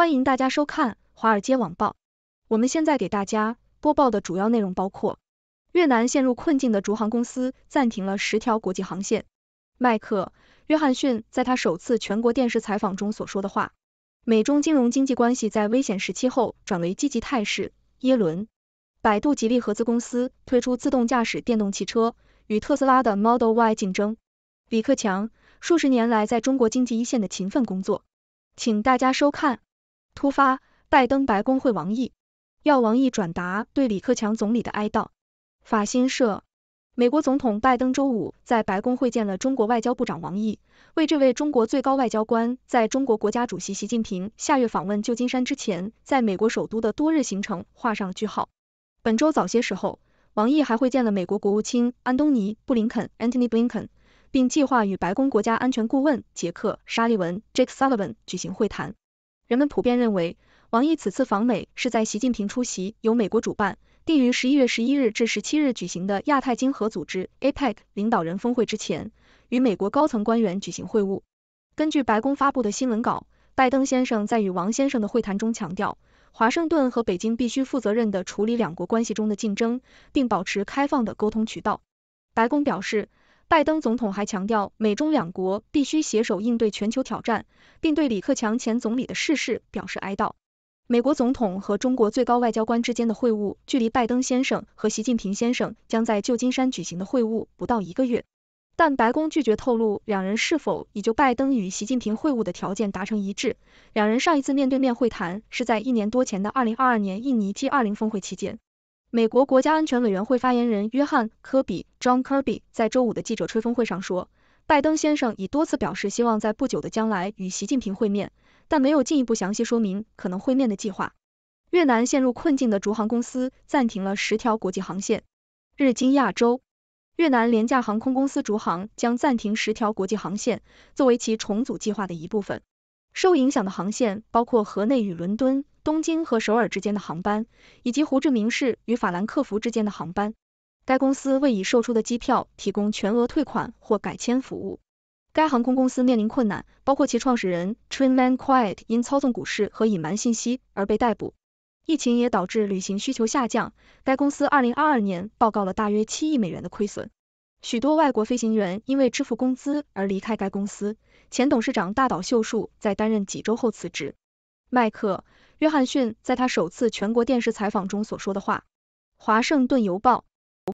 欢迎大家收看《华尔街网报》。我们现在给大家播报的主要内容包括：越南陷入困境的竹航公司暂停了十条国际航线；麦克·约翰逊在他首次全国电视采访中所说的话；美中金融经济关系在危险时期后转为积极态势；耶伦；百度吉利合资公司推出自动驾驶电动汽车，与特斯拉的 Model Y 竞争；李克强数十年来在中国经济一线的勤奋工作。请大家收看。突发！拜登白宫会王毅，要王毅转达对李克强总理的哀悼。法新社：美国总统拜登周五在白宫会见了中国外交部长王毅，为这位中国最高外交官在中国国家主席习近平下月访问旧金山之前，在美国首都的多日行程画上句号。本周早些时候，王毅还会见了美国国务卿安东尼·布林肯 （Anthony Blinken），并计划与白宫国家安全顾问杰克·沙利文 （Jake Sullivan） 举行会谈。人们普遍认为，王毅此次访美是在习近平出席由美国主办、定于十一月十一日至十七日举行的亚太经合组织 （APEC） 领导人峰会之前，与美国高层官员举行会晤。根据白宫发布的新闻稿，拜登先生在与王先生的会谈中强调，华盛顿和北京必须负责任地处理两国关系中的竞争，并保持开放的沟通渠道。白宫表示。拜登总统还强调，美中两国必须携手应对全球挑战，并对李克强前总理的逝世表示哀悼。美国总统和中国最高外交官之间的会晤，距离拜登先生和习近平先生将在旧金山举行的会晤不到一个月。但白宫拒绝透露两人是否已就拜登与习近平会晤的条件达成一致。两人上一次面对面会谈是在一年多前的二零二二年印尼 G 二零峰会期间。美国国家安全委员会发言人约翰·科比 （John Kirby） 在周五的记者吹风会上说，拜登先生已多次表示希望在不久的将来与习近平会面，但没有进一步详细说明可能会面的计划。越南陷入困境的竹航公司暂停了十条国际航线。日经亚洲，越南廉价航空公司竹航将暂停十条国际航线，作为其重组计划的一部分。受影响的航线包括河内与伦敦、东京和首尔之间的航班，以及胡志明市与法兰克福之间的航班。该公司为已售出的机票提供全额退款或改签服务。该航空公司面临困难，包括其创始人 Trinh Van q u i e t 因操纵股市和隐瞒信息而被逮捕。疫情也导致旅行需求下降，该公司2022年报告了大约7亿美元的亏损。许多外国飞行员因为支付工资而离开该公司。前董事长大岛秀树在担任几周后辞职。麦克·约翰逊在他首次全国电视采访中所说的话，《华盛顿邮报》。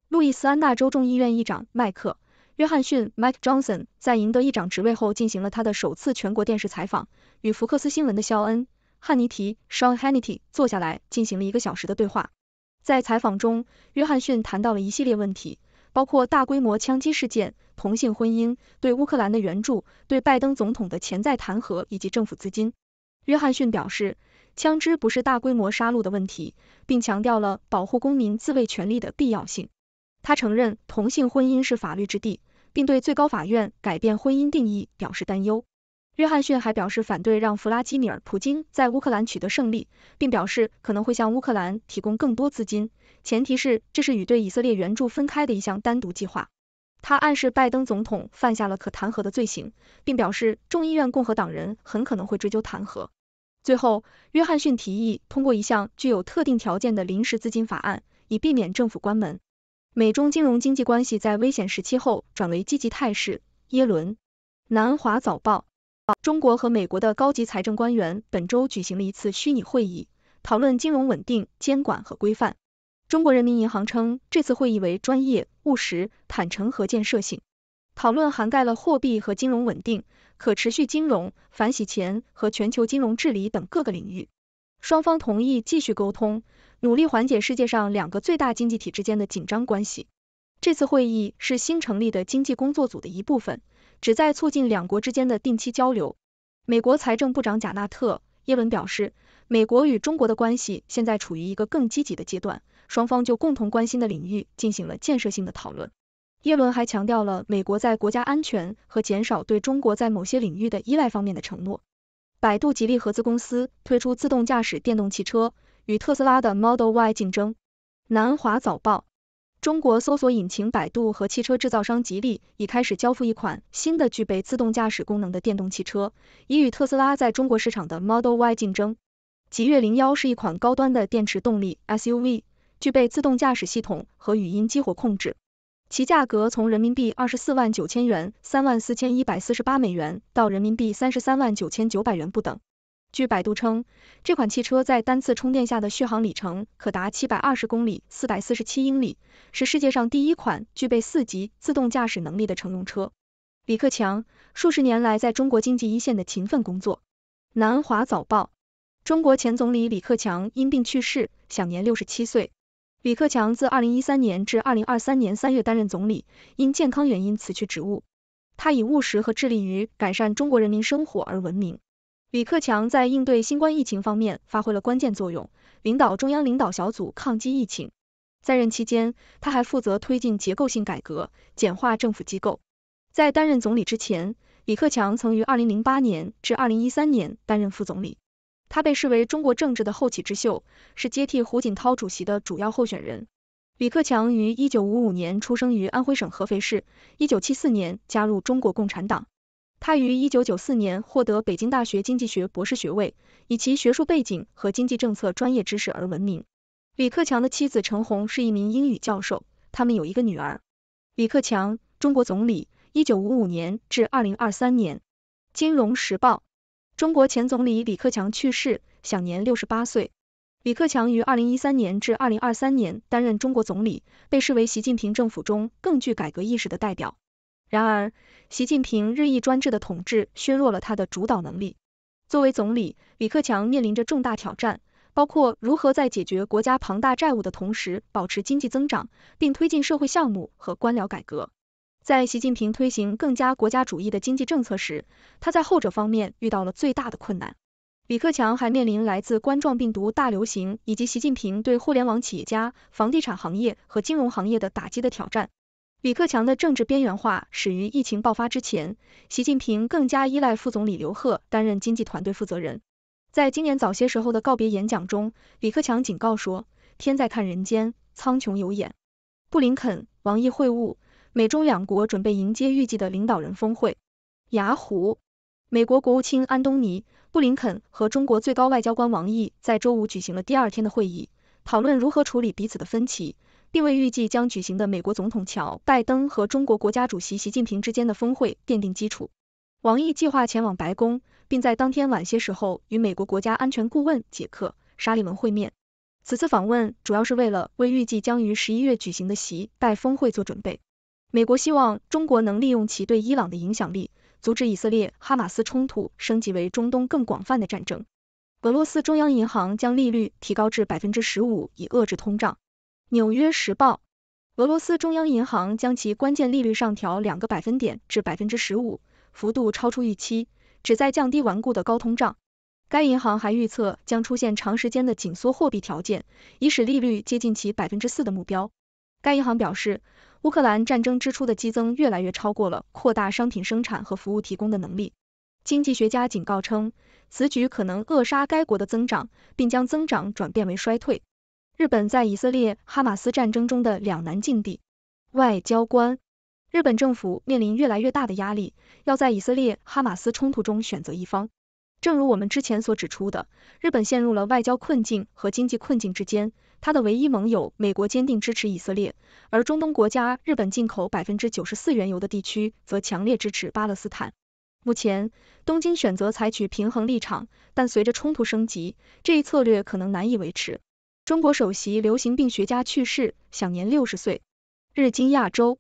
路易斯安那州众议院议长麦克·约翰逊 （Mike Johnson） 在赢得议长职位后进行了他的首次全国电视采访，与福克斯新闻的肖恩·汉尼提 （Sean Hannity） 坐下来进行了一个小时的对话。在采访中，约翰逊谈到了一系列问题。包括大规模枪击事件、同性婚姻、对乌克兰的援助、对拜登总统的潜在弹劾以及政府资金。约翰逊表示，枪支不是大规模杀戮的问题，并强调了保护公民自卫权利的必要性。他承认同性婚姻是法律之地，并对最高法院改变婚姻定义表示担忧。约翰逊还表示反对让弗拉基米尔·普京在乌克兰取得胜利，并表示可能会向乌克兰提供更多资金，前提是这是与对以色列援助分开的一项单独计划。他暗示拜登总统犯下了可弹劾的罪行，并表示众议院共和党人很可能会追究弹劾。最后，约翰逊提议通过一项具有特定条件的临时资金法案，以避免政府关门。美中金融经济关系在危险时期后转为积极态势。耶伦，《南华早报》。中国和美国的高级财政官员本周举行了一次虚拟会议，讨论金融稳定监管和规范。中国人民银行称，这次会议为专业、务实、坦诚和建设性。讨论涵盖了货币和金融稳定、可持续金融、反洗钱和全球金融治理等各个领域。双方同意继续沟通，努力缓解世界上两个最大经济体之间的紧张关系。这次会议是新成立的经济工作组的一部分。旨在促进两国之间的定期交流。美国财政部长贾纳特·耶伦表示，美国与中国的关系现在处于一个更积极的阶段，双方就共同关心的领域进行了建设性的讨论。耶伦还强调了美国在国家安全和减少对中国在某些领域的依赖方面的承诺。百度吉利合资公司推出自动驾驶电动汽车，与特斯拉的 Model Y 竞争。南华早报。中国搜索引擎百度和汽车制造商吉利已开始交付一款新的具备自动驾驶功能的电动汽车，以与特斯拉在中国市场的 Model Y 竞争。极越零幺是一款高端的电池动力 SUV，具备自动驾驶系统和语音激活控制，其价格从人民币二十四万九千元三万四千一百四十八美元到人民币三十三万九千九百元不等。据百度称，这款汽车在单次充电下的续航里程可达七百二十公里，四百四十七英里，是世界上第一款具备四级自动驾驶能力的乘用车。李克强数十年来在中国经济一线的勤奋工作。南华早报：中国前总理李克强因病去世，享年六十七岁。李克强自二零一三年至二零二三年三月担任总理，因健康原因辞去职务。他以务实和致力于改善中国人民生活而闻名。李克强在应对新冠疫情方面发挥了关键作用，领导中央领导小组抗击疫情。在任期间，他还负责推进结构性改革、简化政府机构。在担任总理之前，李克强曾于二零零八年至二零一三年担任副总理。他被视为中国政治的后起之秀，是接替胡锦涛主席的主要候选人。李克强于一九五五年出生于安徽省合肥市，一九七四年加入中国共产党。他于一九九四年获得北京大学经济学博士学位，以其学术背景和经济政策专业知识而闻名。李克强的妻子陈红是一名英语教授，他们有一个女儿。李克强，中国总理，一九五五年至二零二三年。《金融时报》：中国前总理李克强去世，享年六十八岁。李克强于二零一三年至二零二三年担任中国总理，被视为习近平政府中更具改革意识的代表。然而，习近平日益专制的统治削弱了他的主导能力。作为总理，李克强面临着重大挑战，包括如何在解决国家庞大债务的同时保持经济增长，并推进社会项目和官僚改革。在习近平推行更加国家主义的经济政策时，他在后者方面遇到了最大的困难。李克强还面临来自冠状病毒大流行以及习近平对互联网企业家、房地产行业和金融行业的打击的挑战。李克强的政治边缘化始于疫情爆发之前。习近平更加依赖副总理刘鹤担任经济团队负责人。在今年早些时候的告别演讲中，李克强警告说：“天在看人间，苍穹有眼。”布林肯、王毅会晤，美中两国准备迎接预计的领导人峰会。雅虎，美国国务卿安东尼·布林肯和中国最高外交官王毅在周五举行了第二天的会议，讨论如何处理彼此的分歧。并为预计将举行的美国总统乔拜登和中国国家主席习近平之间的峰会奠定基础。王毅计划前往白宫，并在当天晚些时候与美国国家安全顾问杰克·沙利文会面。此次访问主要是为了为预计将于十一月举行的习拜峰会做准备。美国希望中国能利用其对伊朗的影响力，阻止以色列哈马斯冲突升级为中东更广泛的战争。俄罗斯中央银行将利率提高至百分之十五，以遏制通胀。《纽约时报》：俄罗斯中央银行将其关键利率上调两个百分点至百分之十五，幅度超出预期，旨在降低顽固的高通胀。该银行还预测将出现长时间的紧缩货币条件，以使利率接近其百分之四的目标。该银行表示，乌克兰战争支出的激增越来越超过了扩大商品生产和服务提供的能力。经济学家警告称，此举可能扼杀该国的增长，并将增长转变为衰退。日本在以色列哈马斯战争中的两难境地。外交官，日本政府面临越来越大的压力，要在以色列哈马斯冲突中选择一方。正如我们之前所指出的，日本陷入了外交困境和经济困境之间。他的唯一盟友美国坚定支持以色列，而中东国家（日本进口百分之九十四原油的地区）则强烈支持巴勒斯坦。目前，东京选择采取平衡立场，但随着冲突升级，这一策略可能难以维持。中国首席流行病学家去世，享年六十岁。日经亚洲，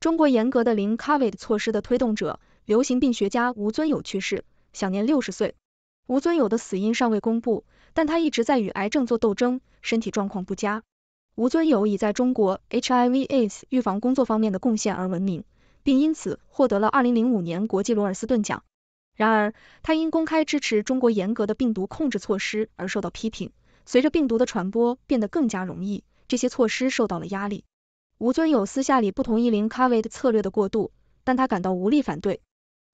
中国严格的零 Covid 措施的推动者，流行病学家吴尊友去世，享年六十岁。吴尊友的死因尚未公布，但他一直在与癌症做斗争，身体状况不佳。吴尊友以在中国 HIVs 预防工作方面的贡献而闻名，并因此获得了二零零五年国际罗尔斯顿奖。然而，他因公开支持中国严格的病毒控制措施而受到批评。随着病毒的传播变得更加容易，这些措施受到了压力。吴尊友私下里不同意零 Covid 策略的过渡，但他感到无力反对。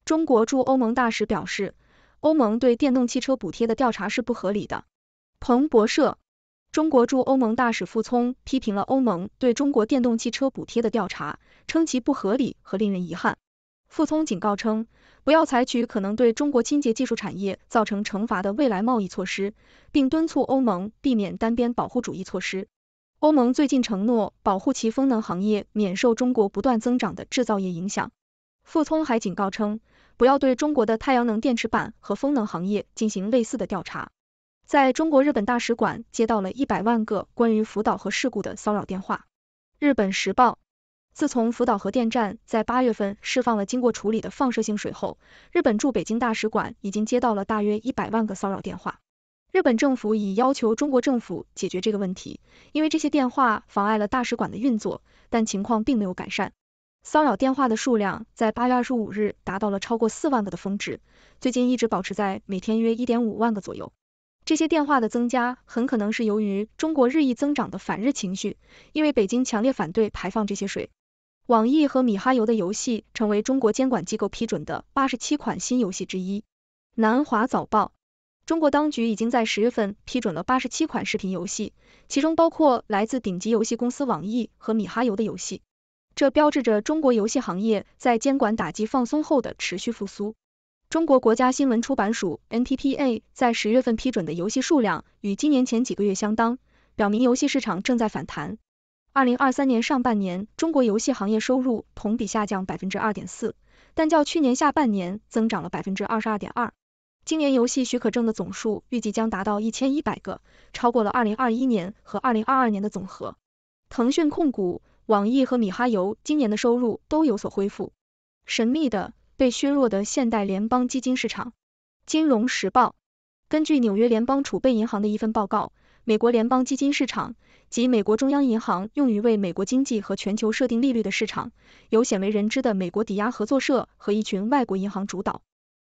中国驻欧盟大使表示，欧盟对电动汽车补贴的调查是不合理的。彭博社，中国驻欧盟大使傅聪批评了欧盟对中国电动汽车补贴的调查，称其不合理和令人遗憾。傅聪警告称，不要采取可能对中国清洁技术产业造成惩罚的未来贸易措施，并敦促欧盟避免单边保护主义措施。欧盟最近承诺保护其风能行业免受中国不断增长的制造业影响。傅聪还警告称，不要对中国的太阳能电池板和风能行业进行类似的调查。在中国日本大使馆接到了一百万个关于福岛核事故的骚扰电话。日本时报。自从福岛核电站在八月份释放了经过处理的放射性水后，日本驻北京大使馆已经接到了大约一百万个骚扰电话。日本政府已要求中国政府解决这个问题，因为这些电话妨碍了大使馆的运作。但情况并没有改善，骚扰电话的数量在八月二十五日达到了超过四万个的峰值，最近一直保持在每天约一点五万个左右。这些电话的增加很可能是由于中国日益增长的反日情绪，因为北京强烈反对排放这些水。网易和米哈游的游戏成为中国监管机构批准的八十七款新游戏之一。南华早报：中国当局已经在十月份批准了八十七款视频游戏，其中包括来自顶级游戏公司网易和米哈游的游戏。这标志着中国游戏行业在监管打击放松后的持续复苏。中国国家新闻出版署 n t p a 在十月份批准的游戏数量与今年前几个月相当，表明游戏市场正在反弹。二零二三年上半年，中国游戏行业收入同比下降百分之二点四，但较去年下半年增长了百分之二十二点二。今年游戏许可证的总数预计将达到一千一百个，超过了二零二一年和二零二二年的总和。腾讯控股、网易和米哈游今年的收入都有所恢复。神秘的被削弱的现代联邦基金市场。金融时报根据纽约联邦储备银行的一份报告，美国联邦基金市场。及美国中央银行用于为美国经济和全球设定利率的市场，由鲜为人知的美国抵押合作社和一群外国银行主导。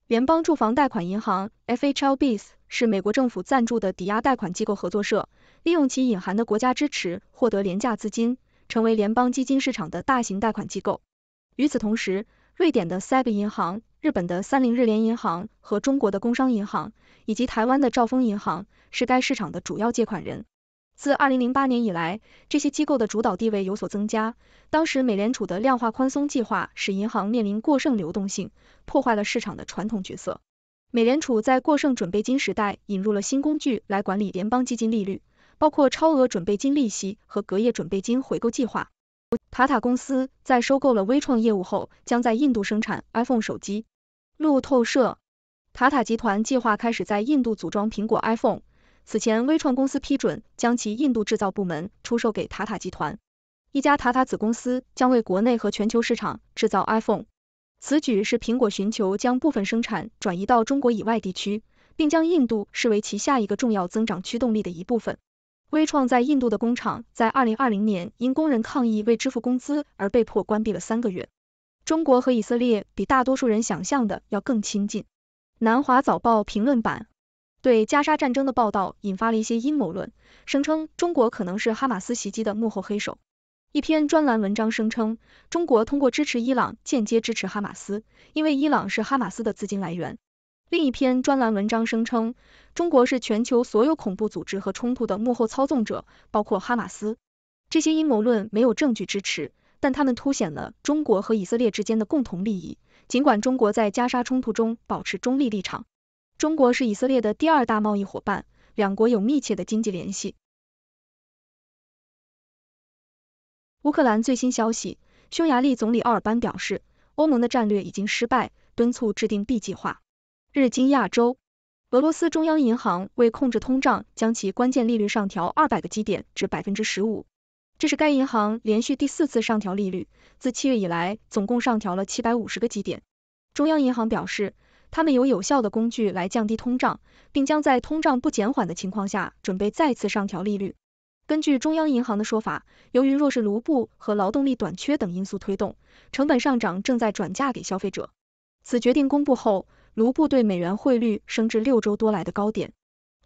联邦住房贷款银行 （FHLBs） 是美国政府赞助的抵押贷款机构合作社，利用其隐含的国家支持获得廉价资金，成为联邦基金市场的大型贷款机构。与此同时，瑞典的 SAB 银行、日本的三菱日联银行和中国的工商银行，以及台湾的兆丰银行，是该市场的主要借款人。自二零零八年以来，这些机构的主导地位有所增加。当时，美联储的量化宽松计划使银行面临过剩流动性，破坏了市场的传统角色。美联储在过剩准备金时代引入了新工具来管理联邦基金利率，包括超额准备金利息和隔夜准备金回购计划。塔塔公司在收购了微创业务后，将在印度生产 iPhone 手机。路透社，塔塔集团计划开始在印度组装苹果 iPhone。此前，微创公司批准将其印度制造部门出售给塔塔集团。一家塔塔子公司将为国内和全球市场制造 iPhone。此举是苹果寻求将部分生产转移到中国以外地区，并将印度视为其下一个重要增长驱动力的一部分。微创在印度的工厂在二零二零年因工人抗议未支付工资而被迫关闭了三个月。中国和以色列比大多数人想象的要更亲近。南华早报评论版。对加沙战争的报道引发了一些阴谋论，声称中国可能是哈马斯袭击的幕后黑手。一篇专栏文章声称，中国通过支持伊朗间接支持哈马斯，因为伊朗是哈马斯的资金来源。另一篇专栏文章声称，中国是全球所有恐怖组织和冲突的幕后操纵者，包括哈马斯。这些阴谋论没有证据支持，但他们凸显了中国和以色列之间的共同利益，尽管中国在加沙冲突中保持中立立场。中国是以色列的第二大贸易伙伴，两国有密切的经济联系。乌克兰最新消息，匈牙利总理奥尔班表示，欧盟的战略已经失败，敦促制定 B 计划。日经亚洲，俄罗斯中央银行为控制通胀，将其关键利率上调二百个基点至百分之十五，这是该银行连续第四次上调利率，自七月以来总共上调了七百五十个基点。中央银行表示。他们有有效的工具来降低通胀，并将在通胀不减缓的情况下准备再次上调利率。根据中央银行的说法，由于弱势卢布和劳动力短缺等因素推动，成本上涨正在转嫁给消费者。此决定公布后，卢布对美元汇率升至六周多来的高点。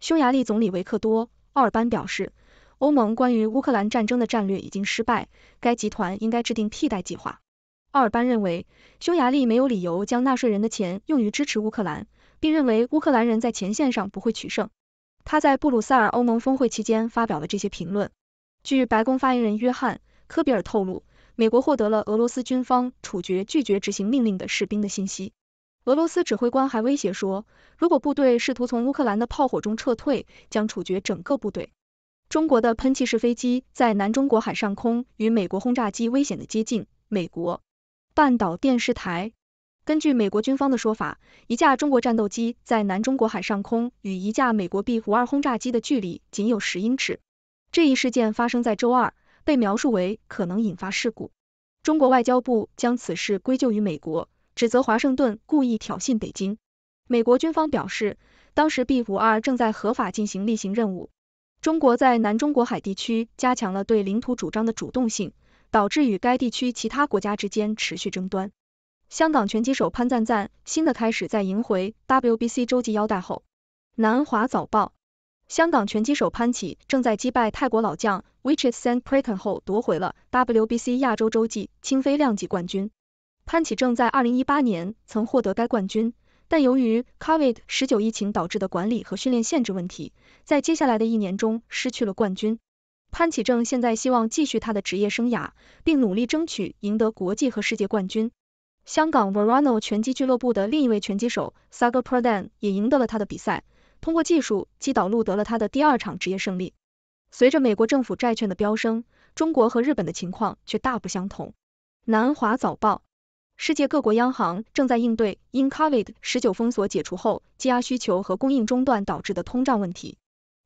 匈牙利总理维克多·奥尔班表示，欧盟关于乌克兰战争的战略已经失败，该集团应该制定替代计划。奥尔班认为，匈牙利没有理由将纳税人的钱用于支持乌克兰，并认为乌克兰人在前线上不会取胜。他在布鲁塞尔欧盟峰会期间发表了这些评论。据白宫发言人约翰·科比尔透露，美国获得了俄罗斯军方处决拒绝执行命令的士兵的信息。俄罗斯指挥官还威胁说，如果部队试图从乌克兰的炮火中撤退，将处决整个部队。中国的喷气式飞机在南中国海上空与美国轰炸机危险的接近。美国。半岛电视台根据美国军方的说法，一架中国战斗机在南中国海上空与一架美国 B 五二轰炸机的距离仅有十英尺。这一事件发生在周二，被描述为可能引发事故。中国外交部将此事归咎于美国，指责华盛顿故意挑衅北京。美国军方表示，当时 B 五二正在合法进行例行任务。中国在南中国海地区加强了对领土主张的主动性。导致与该地区其他国家之间持续争端。香港拳击手潘赞赞新的开始在赢回 WBC 洲际腰带后。南华早报：香港拳击手潘启正在击败泰国老将 w i c h r t Sanprakon 后夺回了 WBC 亚洲洲际轻飞量级冠军。潘启正在二零一八年曾获得该冠军，但由于 Covid 十九疫情导致的管理和训练限制问题，在接下来的一年中失去了冠军。潘启正现在希望继续他的职业生涯，并努力争取赢得国际和世界冠军。香港 Verano 拳击俱乐部的另一位拳击手 Sagar Pradhan 也赢得了他的比赛，通过技术击倒路得了他的第二场职业胜利。随着美国政府债券的飙升，中国和日本的情况却大不相同。南华早报：世界各国央行正在应对因 Covid 十九封锁解除后积压需求和供应中断导致的通胀问题。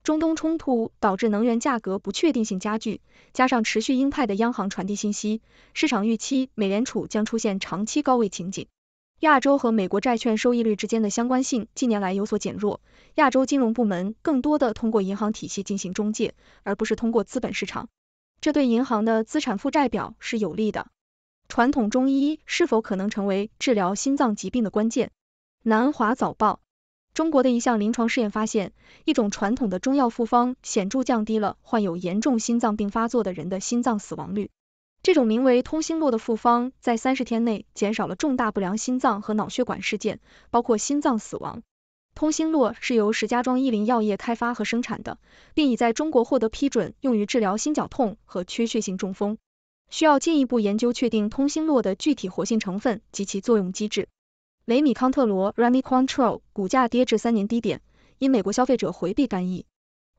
中东冲突导致能源价格不确定性加剧，加上持续鹰派的央行传递信息，市场预期美联储将出现长期高位情景。亚洲和美国债券收益率之间的相关性近年来有所减弱，亚洲金融部门更多的通过银行体系进行中介，而不是通过资本市场，这对银行的资产负债表是有利的。传统中医是否可能成为治疗心脏疾病的关键？南华早报。中国的一项临床试验发现，一种传统的中药复方显著降低了患有严重心脏病发作的人的心脏死亡率。这种名为通心络的复方在三十天内减少了重大不良心脏和脑血管事件，包括心脏死亡。通心络是由石家庄益林药业开发和生产的，并已在中国获得批准用于治疗心绞痛和缺血性中风。需要进一步研究确定通心络的具体活性成分及其作用机制。雷米康特罗 （Remy Control） 股价跌至三年低点，因美国消费者回避干预。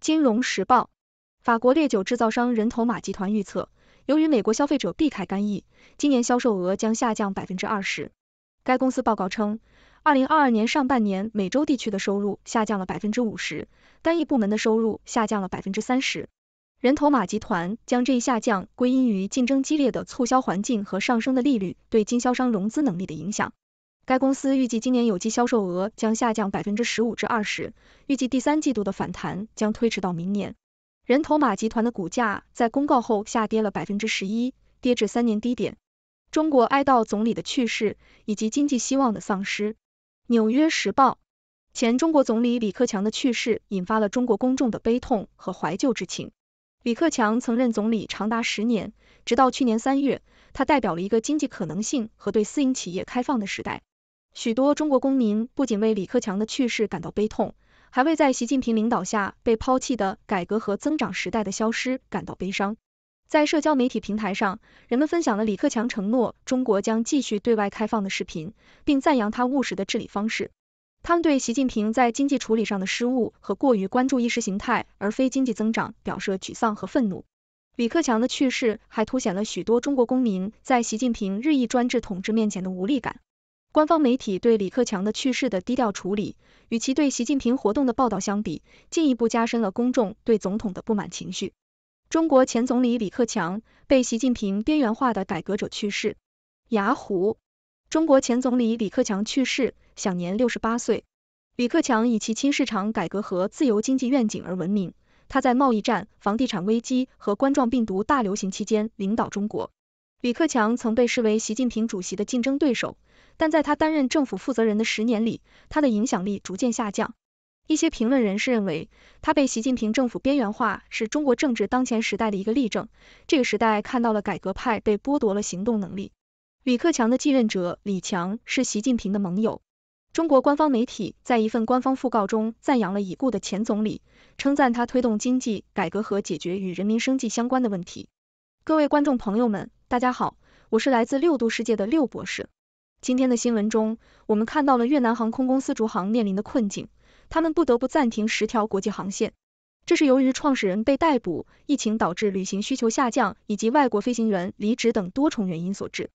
金融时报：法国烈酒制造商人头马集团预测，由于美国消费者避开干预，今年销售额将下降百分之二十。该公司报告称，2022年上半年美洲地区的收入下降了百分之五十，干一部门的收入下降了百分之三十。人头马集团将这一下降归因于竞争激烈的促销环境和上升的利率对经销商融资能力的影响。该公司预计今年有机销售额将下降百分之十五至二十，预计第三季度的反弹将推迟到明年。人头马集团的股价在公告后下跌了百分之十一，跌至三年低点。中国哀悼总理的去世以及经济希望的丧失。纽约时报：前中国总理李克强的去世引发了中国公众的悲痛和怀旧之情。李克强曾任总理长达十年，直到去年三月，他代表了一个经济可能性和对私营企业开放的时代。许多中国公民不仅为李克强的去世感到悲痛，还为在习近平领导下被抛弃的改革和增长时代的消失感到悲伤。在社交媒体平台上，人们分享了李克强承诺中国将继续对外开放的视频，并赞扬他务实的治理方式。他们对习近平在经济处理上的失误和过于关注意识形态而非经济增长表示沮丧和愤怒。李克强的去世还凸显了许多中国公民在习近平日益专制统治面前的无力感。官方媒体对李克强的去世的低调处理，与其对习近平活动的报道相比，进一步加深了公众对总统的不满情绪。中国前总理李克强被习近平边缘化的改革者去世。雅虎，中国前总理李克强去世，享年六十八岁。李克强以其亲市场改革和自由经济愿景而闻名，他在贸易战、房地产危机和冠状病毒大流行期间领导中国。李克强曾被视为习近平主席的竞争对手。但在他担任政府负责人的十年里，他的影响力逐渐下降。一些评论人士认为，他被习近平政府边缘化是中国政治当前时代的一个例证。这个时代看到了改革派被剥夺了行动能力。李克强的继任者李强是习近平的盟友。中国官方媒体在一份官方讣告中赞扬了已故的前总理，称赞他推动经济改革和解决与人民生计相关的问题。各位观众朋友们，大家好，我是来自六度世界的六博士。今天的新闻中，我们看到了越南航空公司逐航面临的困境，他们不得不暂停十条国际航线。这是由于创始人被逮捕、疫情导致旅行需求下降以及外国飞行员离职等多重原因所致。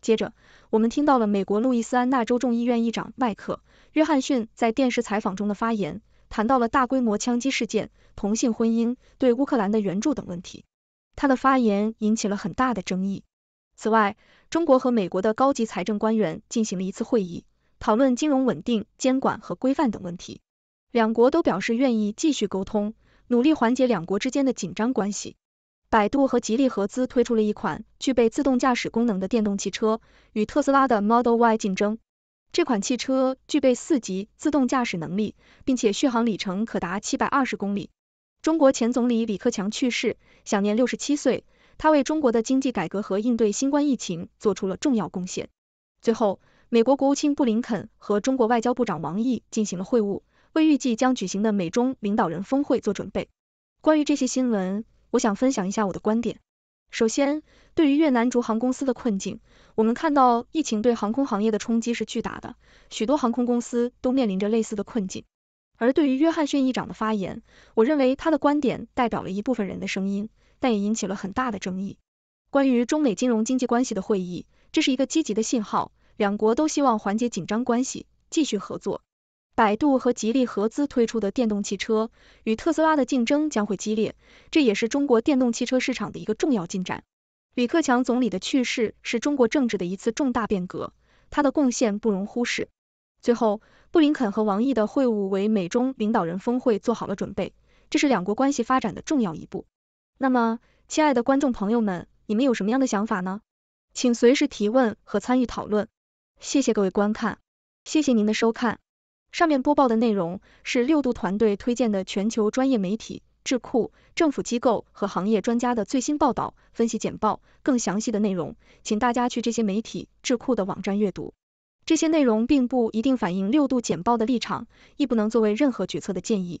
接着，我们听到了美国路易斯安那州众议院议长迈克·约翰逊在电视采访中的发言，谈到了大规模枪击事件、同性婚姻、对乌克兰的援助等问题。他的发言引起了很大的争议。此外，中国和美国的高级财政官员进行了一次会议，讨论金融稳定、监管和规范等问题。两国都表示愿意继续沟通，努力缓解两国之间的紧张关系。百度和吉利合资推出了一款具备自动驾驶功能的电动汽车，与特斯拉的 Model Y 竞争。这款汽车具备四级自动驾驶能力，并且续航里程可达七百二十公里。中国前总理李克强去世，享年六十七岁。他为中国的经济改革和应对新冠疫情做出了重要贡献。最后，美国国务卿布林肯和中国外交部长王毅进行了会晤，为预计将举行的美中领导人峰会做准备。关于这些新闻，我想分享一下我的观点。首先，对于越南竹航公司的困境，我们看到疫情对航空行业的冲击是巨大的，许多航空公司都面临着类似的困境。而对于约翰逊议长的发言，我认为他的观点代表了一部分人的声音。但也引起了很大的争议。关于中美金融经济关系的会议，这是一个积极的信号，两国都希望缓解紧张关系，继续合作。百度和吉利合资推出的电动汽车与特斯拉的竞争将会激烈，这也是中国电动汽车市场的一个重要进展。李克强总理的去世是中国政治的一次重大变革，他的贡献不容忽视。最后，布林肯和王毅的会晤为美中领导人峰会做好了准备，这是两国关系发展的重要一步。那么，亲爱的观众朋友们，你们有什么样的想法呢？请随时提问和参与讨论。谢谢各位观看，谢谢您的收看。上面播报的内容是六度团队推荐的全球专业媒体、智库、政府机构和行业专家的最新报道、分析简报。更详细的内容，请大家去这些媒体、智库的网站阅读。这些内容并不一定反映六度简报的立场，亦不能作为任何决策的建议。